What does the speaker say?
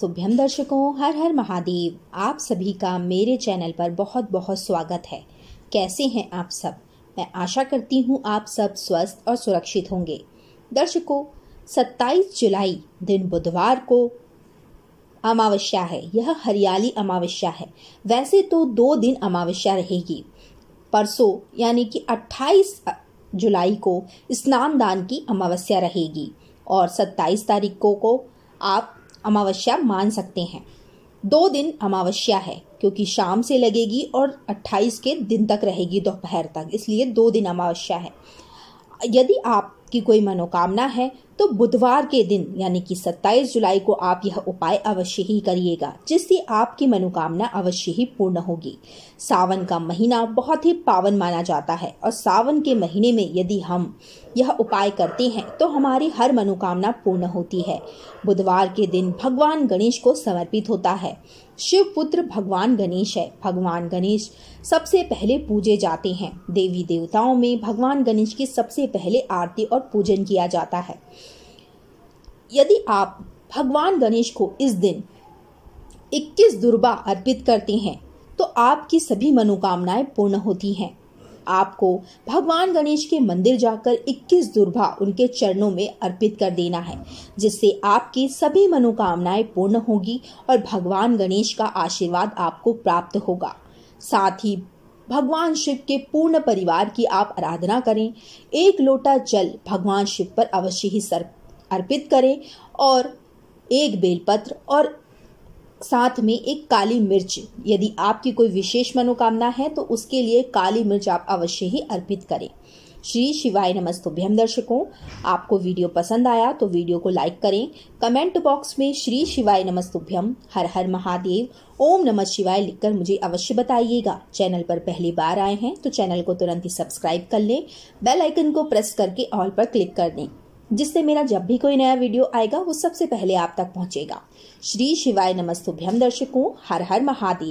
सुभ्यम दर्शकों हर हर महादेव आप सभी का मेरे चैनल पर बहुत बहुत स्वागत है कैसे हैं आप सब मैं आशा करती हूं आप सब स्वस्थ और सुरक्षित होंगे दर्शकों 27 जुलाई दिन बुधवार को अमावस्या है यह हरियाली अमावस्या है वैसे तो दो दिन अमावस्या रहेगी परसों यानी कि 28 जुलाई को स्नान दान की अमावस्या रहेगी और 27 तारीख को, को आप अमावस्या मान सकते हैं दो दिन अमावस्या है क्योंकि शाम से लगेगी और 28 के दिन तक रहेगी दोपहर तक इसलिए दो दिन अमावस्या है यदि आप की कोई मनोकामना है तो बुधवार के दिन यानी कि 27 जुलाई को आप यह उपाय अवश्य ही करिएगा जिससे आपकी मनोकामना अवश्य ही पूर्ण होगी सावन का महीना बहुत ही पावन माना जाता है और सावन के महीने में यदि हम यह उपाय करते हैं तो हमारी हर मनोकामना पूर्ण होती है बुधवार के दिन भगवान गणेश को समर्पित होता है शिव पुत्र भगवान गणेश है भगवान गणेश सबसे पहले पूजे जाते हैं देवी देवताओं में भगवान गणेश की सबसे पहले आरती और पूर्वक पूजन किया जाता है यदि आप भगवान गणेश को इस दिन 21 दुर्बा अर्पित करते हैं तो आपकी सभी मनोकामनाएं पूर्ण होती हैं आपको भगवान गणेश के मंदिर जाकर 21 दुर्भा उनके चरणों में अर्पित कर देना है जिससे आपकी सभी मनोकामनाएं पूर्ण होगी और भगवान गणेश का आशीर्वाद आपको प्राप्त होगा साथ ही भगवान शिव के पूर्ण परिवार की आप आराधना करें एक लोटा जल भगवान शिव पर अवश्य ही सर अर्पित करें और एक बेलपत्र और साथ में एक काली मिर्च यदि आपकी कोई विशेष मनोकामना है तो उसके लिए काली मिर्च आप अवश्य ही अर्पित करें श्री शिवाय नमस्तुभ्यम दर्शकों आपको वीडियो पसंद आया तो वीडियो को लाइक करें कमेंट बॉक्स में श्री शिवाय नमस्तुभ्यम हर हर महादेव ओम नमः शिवाय लिखकर मुझे अवश्य बताइएगा चैनल पर पहली बार आए हैं तो चैनल को तुरंत ही सब्सक्राइब कर लें बेल आइकन को प्रेस करके ऑल पर क्लिक कर दें जिससे मेरा जब भी कोई नया वीडियो आएगा वो सबसे पहले आप तक पहुंचेगा श्री शिवाय नमस्तुभ्यम दर्शकों हर हर महादेव